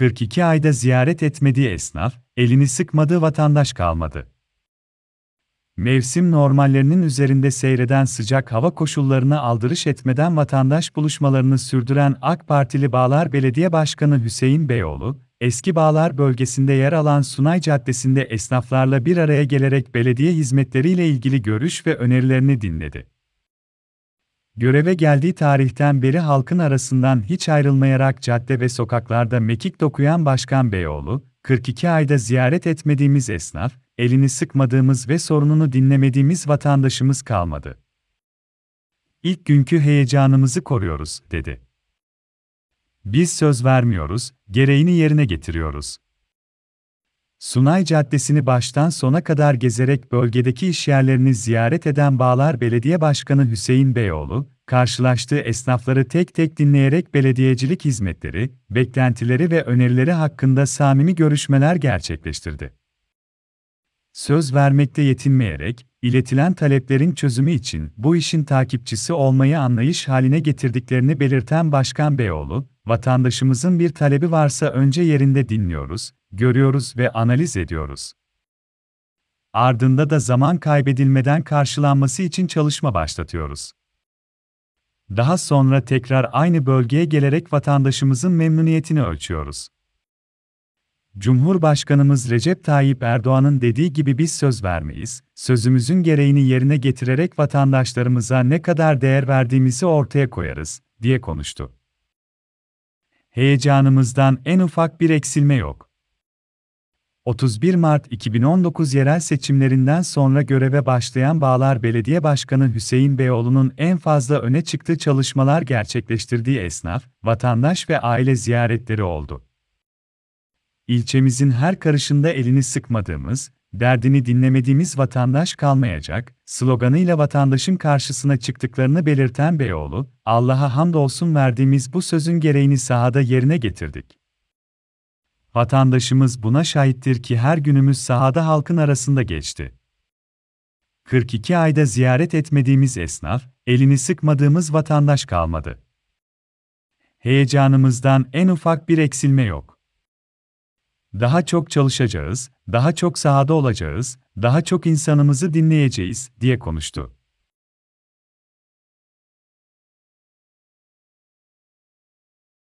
42 ayda ziyaret etmediği esnaf, elini sıkmadığı vatandaş kalmadı. Mevsim normallerinin üzerinde seyreden sıcak hava koşullarına aldırış etmeden vatandaş buluşmalarını sürdüren AK Partili Bağlar Belediye Başkanı Hüseyin Beyoğlu, Eski Bağlar bölgesinde yer alan Sunay Caddesi'nde esnaflarla bir araya gelerek belediye hizmetleriyle ilgili görüş ve önerilerini dinledi. Göreve geldiği tarihten beri halkın arasından hiç ayrılmayarak cadde ve sokaklarda mekik dokuyan Başkan Beyoğlu, 42 ayda ziyaret etmediğimiz esnaf, elini sıkmadığımız ve sorununu dinlemediğimiz vatandaşımız kalmadı. İlk günkü heyecanımızı koruyoruz, dedi. Biz söz vermiyoruz, gereğini yerine getiriyoruz. Sunay Caddesi'ni baştan sona kadar gezerek bölgedeki işyerlerini ziyaret eden Bağlar Belediye Başkanı Hüseyin Beyoğlu, karşılaştığı esnafları tek tek dinleyerek belediyecilik hizmetleri, beklentileri ve önerileri hakkında samimi görüşmeler gerçekleştirdi. Söz vermekte yetinmeyerek, iletilen taleplerin çözümü için bu işin takipçisi olmayı anlayış haline getirdiklerini belirten Başkan Beyoğlu, vatandaşımızın bir talebi varsa önce yerinde dinliyoruz, görüyoruz ve analiz ediyoruz. Ardında da zaman kaybedilmeden karşılanması için çalışma başlatıyoruz. Daha sonra tekrar aynı bölgeye gelerek vatandaşımızın memnuniyetini ölçüyoruz. Cumhurbaşkanımız Recep Tayyip Erdoğan'ın dediği gibi biz söz vermeyiz, sözümüzün gereğini yerine getirerek vatandaşlarımıza ne kadar değer verdiğimizi ortaya koyarız, diye konuştu. Heyecanımızdan en ufak bir eksilme yok. 31 Mart 2019 yerel seçimlerinden sonra göreve başlayan Bağlar Belediye Başkanı Hüseyin Beyoğlu'nun en fazla öne çıktığı çalışmalar gerçekleştirdiği esnaf, vatandaş ve aile ziyaretleri oldu. İlçemizin her karışında elini sıkmadığımız, derdini dinlemediğimiz vatandaş kalmayacak, sloganıyla vatandaşın karşısına çıktıklarını belirten Beyoğlu, Allah'a hamdolsun verdiğimiz bu sözün gereğini sahada yerine getirdik. Vatandaşımız buna şahittir ki her günümüz sahada halkın arasında geçti. 42 ayda ziyaret etmediğimiz esnaf, elini sıkmadığımız vatandaş kalmadı. Heyecanımızdan en ufak bir eksilme yok. Daha çok çalışacağız, daha çok sahada olacağız, daha çok insanımızı dinleyeceğiz diye konuştu.